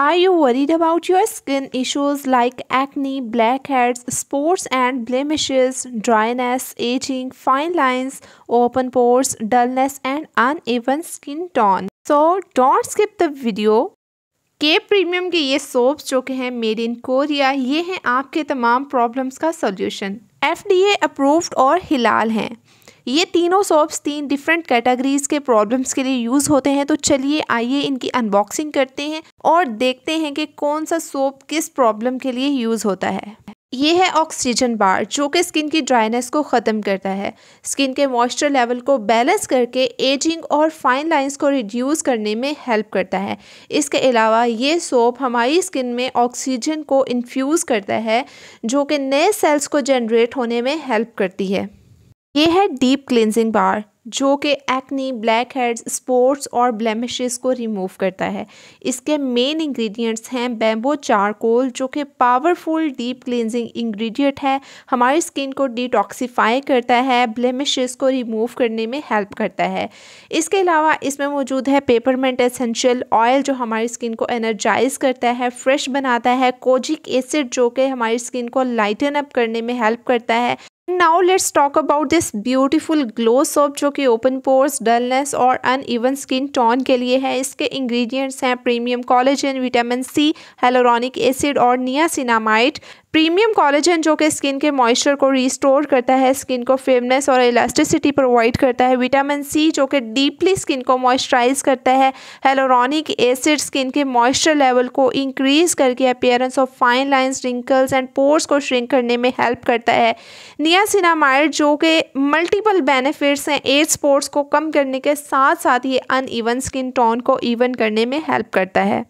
Are you worried about your skin issues like acne, blackheads, spots and blemishes, dryness, aging, fine lines, open pores, dullness and uneven skin tone? So don't skip the video. के premium के ये soaps जो कि हैं made in Korea ये हैं आपके तमाम प्रॉब्लम्स का सॉल्यूशन एफडीए अप्रूव्ड और हिलाल हैं ये तीनों सोप्स तीन डिफरेंट कैटेगरीज के प्रॉब्लम्स के लिए यूज़ होते हैं तो चलिए आइए इनकी अनबॉक्सिंग करते हैं और देखते हैं कि कौन सा सोप किस प्रॉब्लम के लिए यूज़ होता है ये है ऑक्सीजन बार जो कि स्किन की ड्राइनेस को ख़त्म करता है स्किन के मॉइस्चर लेवल को बैलेंस करके एजिंग और फाइन लाइंस को रिड्यूस करने में हेल्प करता है इसके अलावा ये सोप हमारी स्किन में ऑक्सीजन को इन्फ्यूज़ करता है जो कि नए सेल्स को जनरेट होने में हेल्प करती है ये है डीप क्लिनजिंग बार जो कि एक्नी ब्लैक हेड्स स्पोर्ट्स और ब्लेमिश को रिमूव करता है इसके मेन इंग्रेडिएंट्स हैं बैम्बो चारकोल जो कि पावरफुल डीप क्लिनजिंग इंग्रेडिएंट है हमारी स्किन को डिटॉक्सीफाई करता है ब्लेमिश को रिमूव करने में हेल्प करता है इसके अलावा इसमें मौजूद है पेपरमेंट एसेंशियल ऑयल जो हमारी स्किन को एनर्जाइज करता है फ्रेश बनाता है कोजिक एसिड जो कि हमारी स्किन को लाइटन अप करने में हेल्प करता है now let's talk about this beautiful glow soap जो कि ओपन पोर्स डलनेस और ईवन स्किन टोन के लिए है इसके इंग्रीडियंट्स हैं premium collagen vitamin C hyaluronic acid और नियासिनामाइट प्रीमियम कॉलेजन जो कि स्किन के मॉइस्चर को रिस्टोर करता है स्किन को फेमनेस और इलास्टिसिटी प्रोवाइड करता है विटामिन सी जो कि डीपली स्किन को मॉइस्चराइज करता है हेलोरॉनिक एसिड स्किन के मॉइस्चर लेवल को इंक्रीज करके appearance of fine lines wrinkles and pores को श्रिंक करने में हेल्प करता है नियासिनामाइड जो कि मल्टीपल बेनिफिट्स हैं एज स्पोर्ट्स को कम करने के साथ साथ ये अन स्किन टोन को इवन करने में हेल्प करता है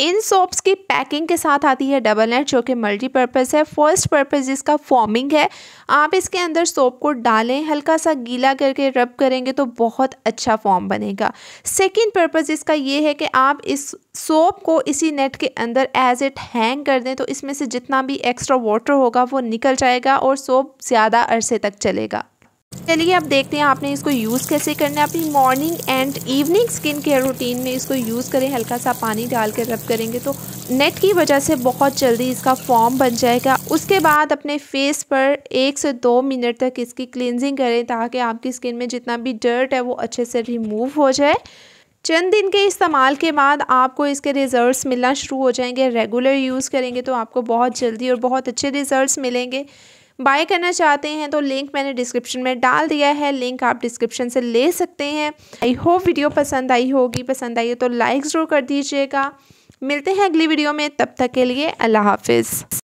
इन सोप्स की पैकिंग के साथ आती है डबल नेट जो कि मल्टीपर्पज़ है फर्स्ट पर्पज़ इसका फॉर्मिंग है आप इसके अंदर सोप को डालें हल्का सा गीला करके रब करेंगे तो बहुत अच्छा फॉर्म बनेगा सेकंड पर्पज़ इसका ये है कि आप इस सोप को इसी नेट के अंदर एज इट हैंग कर दें तो इसमें से जितना भी एक्स्ट्रा वाटर होगा वो निकल जाएगा और सोप ज़्यादा अरसे तक चलेगा चलिए अब देखते हैं आपने इसको यूज़ कैसे करना है अपनी morning and evening skin care routine में इसको यूज़ करें हल्का सा पानी डाल कर रब करेंगे तो नेट की वजह से बहुत जल्दी इसका फॉर्म बन जाएगा उसके बाद अपने फेस पर एक से दो मिनट तक इसकी क्लिनजिंग करें ताकि आपकी स्किन में जितना भी डर्ट है वो अच्छे से रिमूव हो जाए चंद दिन के इस्तेमाल के बाद आपको इसके रिज़ल्ट्स मिलना शुरू हो जाएंगे रेगुलर यूज़ करेंगे तो आपको बहुत जल्दी और बहुत अच्छे रिज़ल्ट मिलेंगे बाय करना चाहते हैं तो लिंक मैंने डिस्क्रिप्शन में डाल दिया है लिंक आप डिस्क्रिप्शन से ले सकते हैं आई होप वीडियो पसंद आई होगी पसंद आई हो तो लाइक ज़रूर कर दीजिएगा मिलते हैं अगली वीडियो में तब तक के लिए अल्लाह हाफिज़